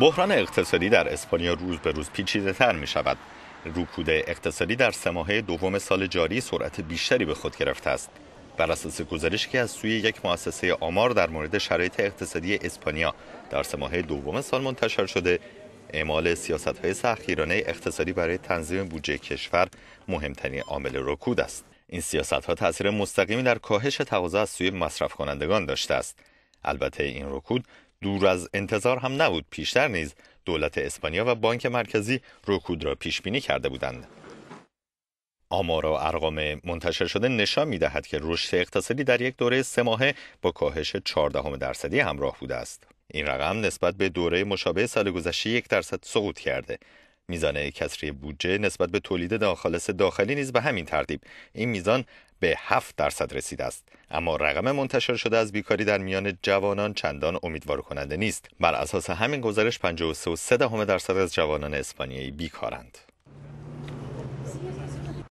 بحران اقتصادی در اسپانیا روز به روز پیچیده تر می شود. رکود اقتصادی در سه دوم سال جاری سرعت بیشتری به خود گرفته است. بر اساس گزارشی که از سوی یک مؤسسه آمار در مورد شرایط اقتصادی اسپانیا در سه دوم سال منتشر شده، اعمال های سخیرانه اقتصادی برای تنظیم بودجه کشور مهمترین عامل رکود است. این سیاست ها تاثیر مستقیمی در کاهش تقاضا از سوی مصرف کنندگان داشته است. البته این رکود دور از انتظار هم نبود پیشتر نیز دولت اسپانیا و بانک مرکزی رکود را پیش بینی کرده بودند آمار و ارقام منتشر شده نشان می دهد که رشد اقتصادی در یک دوره سه ماهه با کاهش 14 درصدی همراه بوده است. این رقم نسبت به دوره مشابه سال گذشته یک درصد سقوط کرده. میزان کسری بودجه نسبت به تولید ناخالص داخلی نیز به همین ترتیب این میزان به 7 درصد رسیده است اما رقم منتشر شده از بیکاری در میان جوانان چندان امیدوار کننده نیست بر اساس همین گزارش 53.3 درصد از جوانان اسپانیایی بیکارند